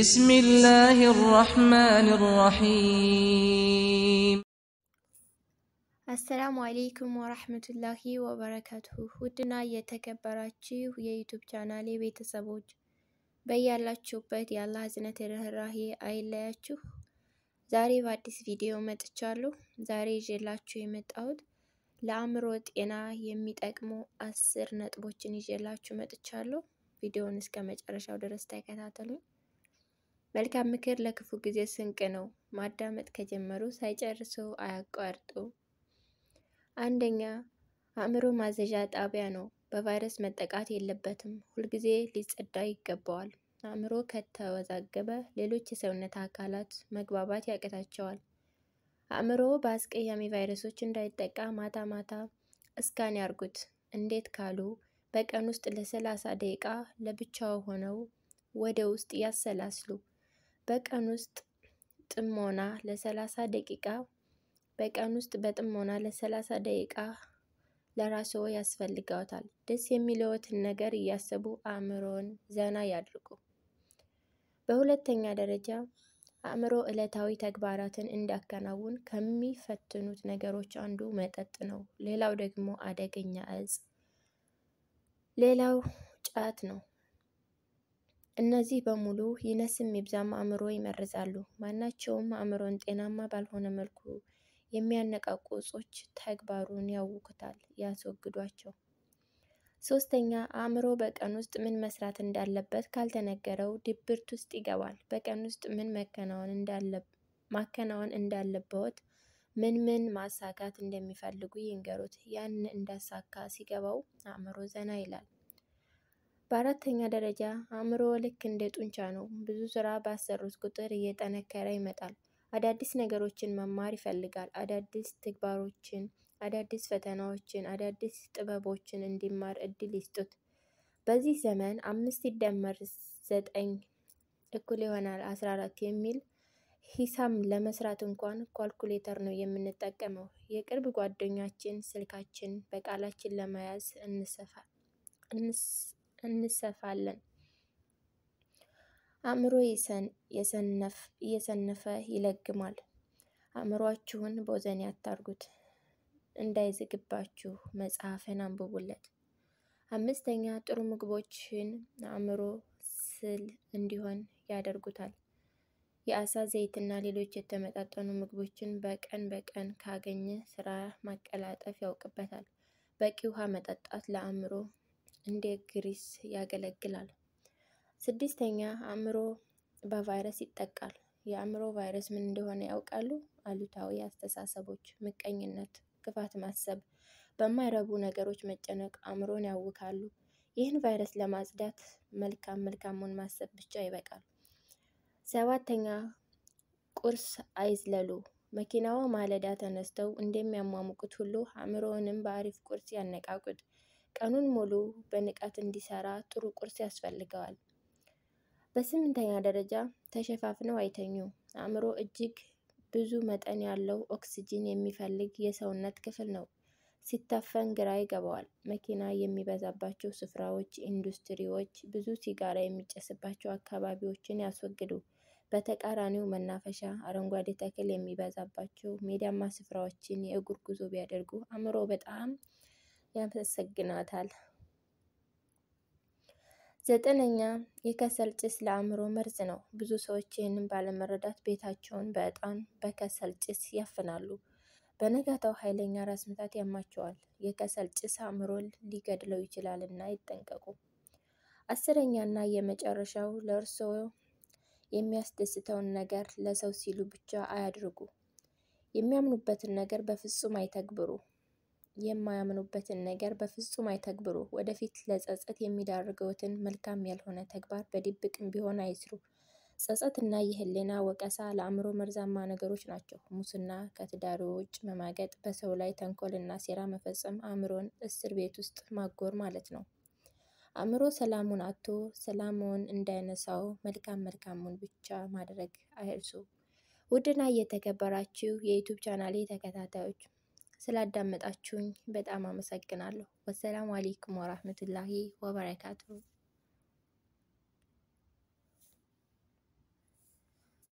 بسم الله الرحمن الرحيم አሰላሙ አሌይኩም ወራህመቱላሂ ወበረካቱሁ። ውድና የተከበራችሁ የዩቱብ ቻናሌ ቤተሰቦች በያላችሁበት የአላህ እዝነት ርህራሄ አይለያችሁ። ዛሬ በአዲስ ቪዲዮ መጥቻለሁ። ዛሬ ይዤላችሁ የመጣሁት ለአእምሮ ጤና የሚጠቅሙ አስር ነጥቦችን ይዤላችሁ መጥቻለሁ። ቪዲዮውን እስከ መጨረሻው ድረስ ተከታተሉኝ። መልካም ምክር ለክፉ ጊዜ ስንቅ ነው። ማዳመጥ ከጀመሩ ሳይጨርሱ አያቋርጡ። አንደኛ አእምሮ ማዘዣ ጣቢያ ነው። በቫይረስ መጠቃት የለበትም። ሁልጊዜ ሊጸዳ ይገባዋል። አእምሮ ከተወዛገበ ሌሎች የሰውነት አካላት መግባባት ያቅታቸዋል። አእምሮ በአስቀያሚ ቫይረሶች እንዳይጠቃ ማታ ማታ እስካን ያርጉት። እንዴት ካሉ በቀን ውስጥ ለሰላሳ ደቂቃ ለብቻው ሆነው ወደ ውስጥ ያሰላስሉ። በቀን ውስጥ ጥሞና ለሰላሳ ደቂቃ በቀን ውስጥ በጥሞና ለሰላሳ ደቂቃ ለራስዎ ያስፈልገዎታል። ደስ የሚለዎትን ነገር እያሰቡ አእምሮን ዘና ያድርጉ። በሁለተኛ ደረጃ አእምሮ ዕለታዊ ተግባራትን እንዲያከናውን ከሚፈትኑት ነገሮች አንዱ መጠጥ ነው። ሌላው ደግሞ አደገኛ እጽ፣ ሌላው ጫት ነው። እነዚህ በሙሉ ይነስም ይብዛም አእምሮ ይመርዛሉ። ማናቸውም አእምሮን ጤናማ ባልሆነ መልኩ የሚያነቃቁ እጾች ተግባሩን ያውኩታል፣ ያስወግዷቸው። ሶስተኛ አእምሮ በቀን ውስጥ ምን መስራት እንዳለበት ካልተነገረው ድብርት ውስጥ ይገባል። በቀን ውስጥ ምን ማከናወን እንዳለበት፣ ምን ምን ማሳካት እንደሚፈልጉ ይንገሩት። ያን እንዳሳካ ሲገባው አእምሮ ዘና ይላል። በአራተኛ ደረጃ አእምሮ ልክ እንደ ጡንቻ ነው። ብዙ ስራ ባሰሩት ቁጥር እየጠነከረ ይመጣል። አዳዲስ ነገሮችን መማር ይፈልጋል። አዳዲስ ተግባሮችን፣ አዳዲስ ፈተናዎችን፣ አዳዲስ ጥበቦችን እንዲማር እድል ይስጡት። በዚህ ዘመን አምስት ይደመር ዘጠኝ እኩል ይሆናል አስራ አራት የሚል ሂሳም ለመስራት እንኳን ኳልኩሌተር ነው የምንጠቀመው። የቅርብ ጓደኛችን ስልካችን በቃላችን ለመያዝ እንሰፋ እንሰፋለን። አእምሮ እየሰነፈ ይለግማል። አእምሯችሁን በወዘኔ ያታርጉት እንዳይዝግባችሁ መጽሐፍን አንብቡለት። አምስተኛ ጥሩ ምግቦችን አእምሮ ስል እንዲሆን ያደርጉታል። የአሳ ዘይትና ሌሎች የተመጣጠኑ ምግቦችን በቀን በቀን ካገኘ ስራ ማቀላጠፍ ያውቅበታል። በቂ ውሃ መጠጣት ለአእምሮ እንደ ግሪስ ያገለግላል። ስድስተኛ አእምሮ በቫይረስ ይጠቃል። የአእምሮ ቫይረስ ምን እንደሆነ ያውቃሉ? አሉታዊ አስተሳሰቦች፣ ምቀኝነት፣ ክፋት ማሰብ፣ በማይረቡ ነገሮች መጨነቅ አእምሮን ያውካሉ። ይህን ቫይረስ ለማጽዳት መልካም መልካሙን ማሰብ ብቻ ይበቃል። ሰባተኛ ቁርስ አይዝለሉ። መኪናው ማለዳ ተነስተው እንደሚያሟሙቁት ሁሉ አእምሮንም በአሪፍ ቁርስ ያነቃቁት። ቀኑን ሙሉ በንቃት እንዲሰራ ጥሩ ቁርስ ያስፈልገዋል። በስምንተኛ ደረጃ ተሸፋፍነው አይተኙ። አእምሮ እጅግ ብዙ መጠን ያለው ኦክስጂን የሚፈልግ የሰውነት ክፍል ነው። ሲታፈን ግራ ይገባዋል። መኪና የሚበዛባቸው ስፍራዎች፣ ኢንዱስትሪዎች፣ ብዙ ሲጋራ የሚጨስባቸው አካባቢዎችን ያስወግዱ። በተቃራኒው መናፈሻ፣ አረንጓዴ ተክል የሚበዛባቸው ሜዳማ ስፍራዎችን የእግር ጉዞ ቢያደርጉ አእምሮ በጣም ያመሰግናታል። ዘጠነኛ የከሰል ጭስ ለአእምሮ መርዝ ነው። ብዙ ሰዎች ይህንን ባለመረዳት ቤታቸውን በእጣን በከሰል ጭስ ያፍናሉ። በነጋታው ኃይለኛ ራስ ምታት ያማቸዋል። የከሰል ጭስ አእምሮን ሊገድለው ይችላል እና ይጠንቀቁ። አስረኛ እና የመጨረሻው ለእርስዎ የሚያስደስተውን ነገር ለሰው ሲሉ ብቻ አያድርጉ። የሚያምኑበትን ነገር በፍጹም አይተግብሩ። የማያምኑበትን ነገር በፍጹም አይተግብሩ። ወደፊት ለጸጸት የሚዳርገውትን መልካም ያልሆነ ተግባር በድብቅም ቢሆን አይስሩ። ጸጸትና የህሊና ወቀሳ ለአእምሮ መርዛማ ነገሮች ናቸው። ሙስና፣ ከትዳሩ ውጭ መማገጥ፣ በሰው ላይ ተንኮልና ሴራ መፈጸም አእምሮን እስር ቤት ውስጥ ማጎር ማለት ነው። አእምሮ ሰላሙን አቶ ሰላሙን እንዳይነሳው መልካም መልካሙን ብቻ ማድረግ አይርሱ። ውድና እየተከበራችሁ የዩቱብ ቻናሌ ተከታታዮች ስላዳመጣችሁኝ በጣም አመሰግናለሁ። ወሰላሙ አሌይኩም ወራህመቱላሂ ወበረካቱሁ።